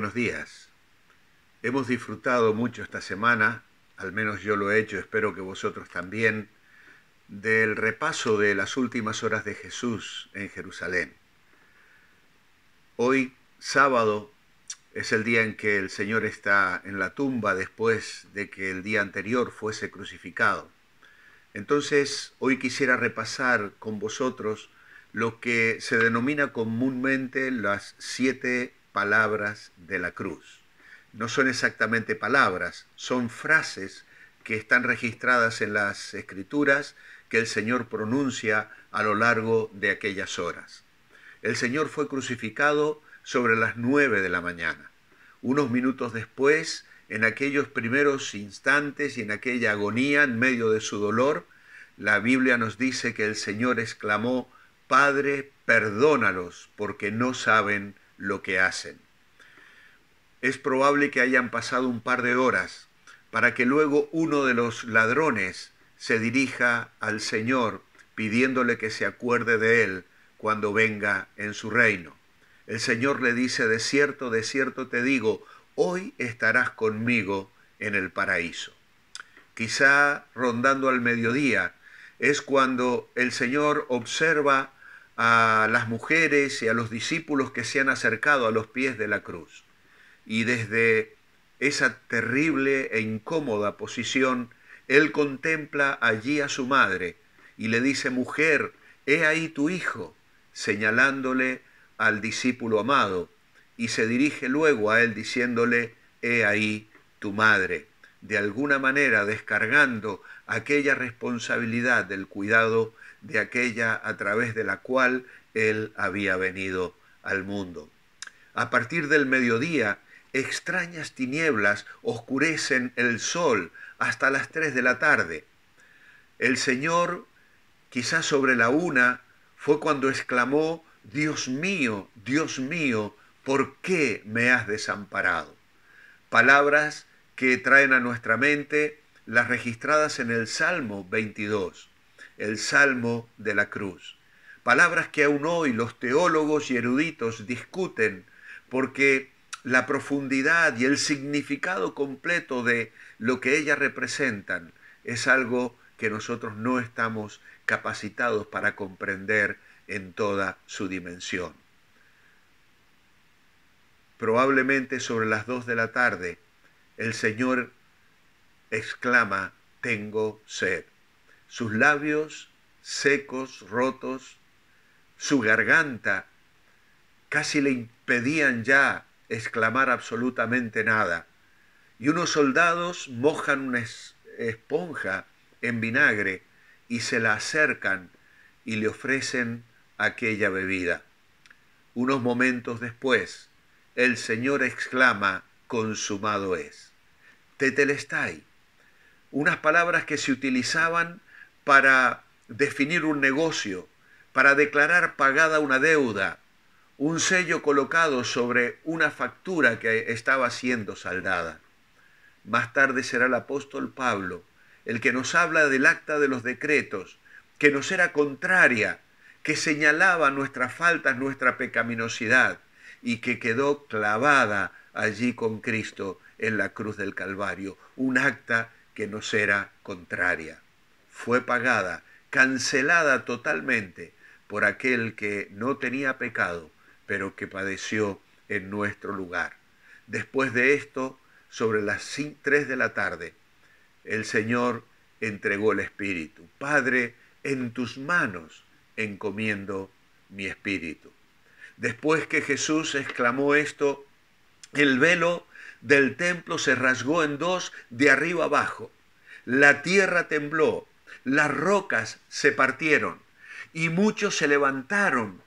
buenos días. Hemos disfrutado mucho esta semana, al menos yo lo he hecho, espero que vosotros también, del repaso de las últimas horas de Jesús en Jerusalén. Hoy, sábado, es el día en que el Señor está en la tumba después de que el día anterior fuese crucificado. Entonces, hoy quisiera repasar con vosotros lo que se denomina comúnmente las siete palabras de la cruz. No son exactamente palabras, son frases que están registradas en las escrituras que el Señor pronuncia a lo largo de aquellas horas. El Señor fue crucificado sobre las nueve de la mañana. Unos minutos después, en aquellos primeros instantes y en aquella agonía en medio de su dolor, la Biblia nos dice que el Señor exclamó, Padre, perdónalos porque no saben lo que hacen. Es probable que hayan pasado un par de horas para que luego uno de los ladrones se dirija al Señor pidiéndole que se acuerde de él cuando venga en su reino. El Señor le dice, de cierto, de cierto te digo, hoy estarás conmigo en el paraíso. Quizá rondando al mediodía es cuando el Señor observa a las mujeres y a los discípulos que se han acercado a los pies de la cruz. Y desde esa terrible e incómoda posición, él contempla allí a su madre y le dice, mujer, he ahí tu hijo, señalándole al discípulo amado, y se dirige luego a él diciéndole, he ahí tu madre de alguna manera descargando aquella responsabilidad del cuidado de aquella a través de la cual él había venido al mundo. A partir del mediodía, extrañas tinieblas oscurecen el sol hasta las tres de la tarde. El Señor, quizás sobre la una, fue cuando exclamó, Dios mío, Dios mío, ¿por qué me has desamparado? Palabras que traen a nuestra mente las registradas en el Salmo 22, el Salmo de la Cruz. Palabras que aún hoy los teólogos y eruditos discuten porque la profundidad y el significado completo de lo que ellas representan es algo que nosotros no estamos capacitados para comprender en toda su dimensión. Probablemente sobre las 2 de la tarde el Señor exclama, tengo sed. Sus labios secos, rotos, su garganta casi le impedían ya exclamar absolutamente nada. Y unos soldados mojan una esponja en vinagre y se la acercan y le ofrecen aquella bebida. Unos momentos después, el Señor exclama, consumado es tetelestai, unas palabras que se utilizaban para definir un negocio, para declarar pagada una deuda, un sello colocado sobre una factura que estaba siendo saldada. Más tarde será el apóstol Pablo el que nos habla del acta de los decretos, que nos era contraria, que señalaba nuestras faltas, nuestra pecaminosidad, y que quedó clavada allí con Cristo en la cruz del Calvario, un acta que nos era contraria. Fue pagada, cancelada totalmente por aquel que no tenía pecado, pero que padeció en nuestro lugar. Después de esto, sobre las tres de la tarde, el Señor entregó el Espíritu. Padre, en tus manos encomiendo mi espíritu. Después que Jesús exclamó esto, el velo del templo se rasgó en dos de arriba abajo. La tierra tembló, las rocas se partieron y muchos se levantaron,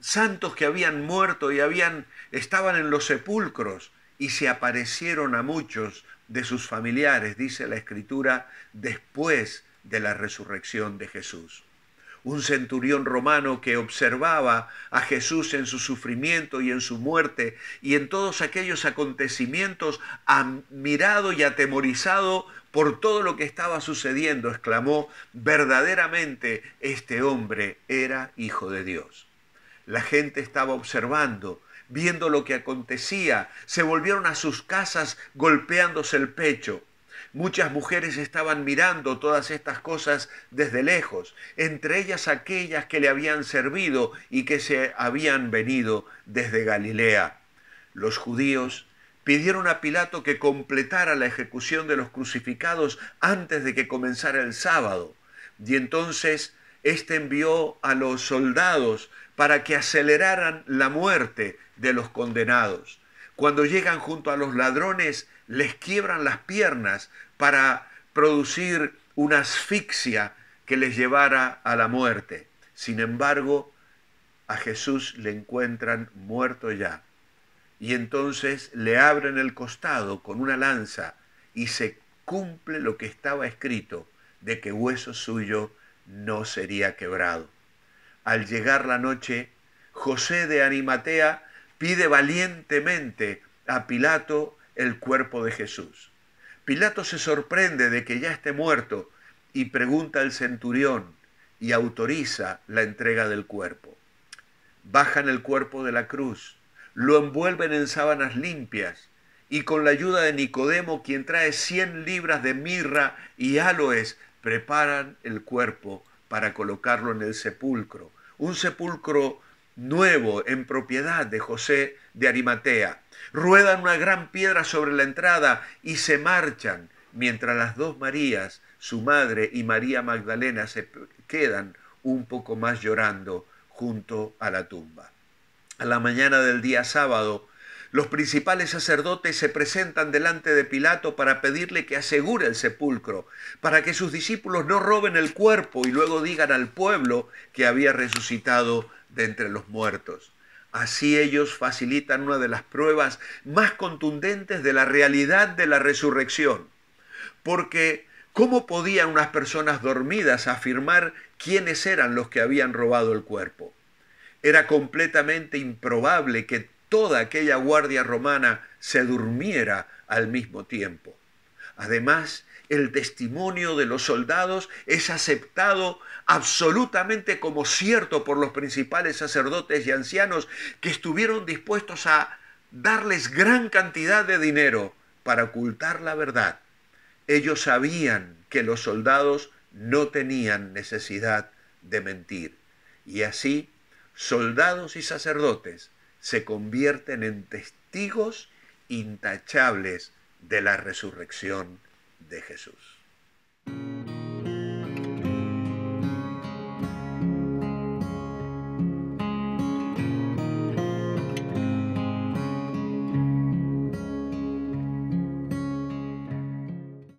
santos que habían muerto y habían estaban en los sepulcros y se aparecieron a muchos de sus familiares, dice la escritura, después de la resurrección de Jesús un centurión romano que observaba a Jesús en su sufrimiento y en su muerte y en todos aquellos acontecimientos, admirado y atemorizado por todo lo que estaba sucediendo, exclamó, verdaderamente este hombre era hijo de Dios. La gente estaba observando, viendo lo que acontecía, se volvieron a sus casas golpeándose el pecho. Muchas mujeres estaban mirando todas estas cosas desde lejos, entre ellas aquellas que le habían servido y que se habían venido desde Galilea. Los judíos pidieron a Pilato que completara la ejecución de los crucificados antes de que comenzara el sábado. Y entonces éste envió a los soldados para que aceleraran la muerte de los condenados. Cuando llegan junto a los ladrones, les quiebran las piernas para producir una asfixia que les llevara a la muerte. Sin embargo, a Jesús le encuentran muerto ya. Y entonces le abren el costado con una lanza y se cumple lo que estaba escrito, de que hueso suyo no sería quebrado. Al llegar la noche, José de Animatea pide valientemente a Pilato el cuerpo de Jesús. Pilato se sorprende de que ya esté muerto y pregunta al centurión y autoriza la entrega del cuerpo. Bajan el cuerpo de la cruz, lo envuelven en sábanas limpias y con la ayuda de Nicodemo, quien trae 100 libras de mirra y aloes, preparan el cuerpo para colocarlo en el sepulcro. Un sepulcro nuevo en propiedad de José de Arimatea. Ruedan una gran piedra sobre la entrada y se marchan, mientras las dos Marías, su madre y María Magdalena, se quedan un poco más llorando junto a la tumba. A la mañana del día sábado, los principales sacerdotes se presentan delante de Pilato para pedirle que asegure el sepulcro, para que sus discípulos no roben el cuerpo y luego digan al pueblo que había resucitado de entre los muertos. Así ellos facilitan una de las pruebas más contundentes de la realidad de la resurrección. Porque, ¿cómo podían unas personas dormidas afirmar quiénes eran los que habían robado el cuerpo? Era completamente improbable que toda aquella guardia romana se durmiera al mismo tiempo. Además, el testimonio de los soldados es aceptado absolutamente como cierto por los principales sacerdotes y ancianos que estuvieron dispuestos a darles gran cantidad de dinero para ocultar la verdad. Ellos sabían que los soldados no tenían necesidad de mentir. Y así, soldados y sacerdotes se convierten en testigos intachables de la resurrección de Jesús.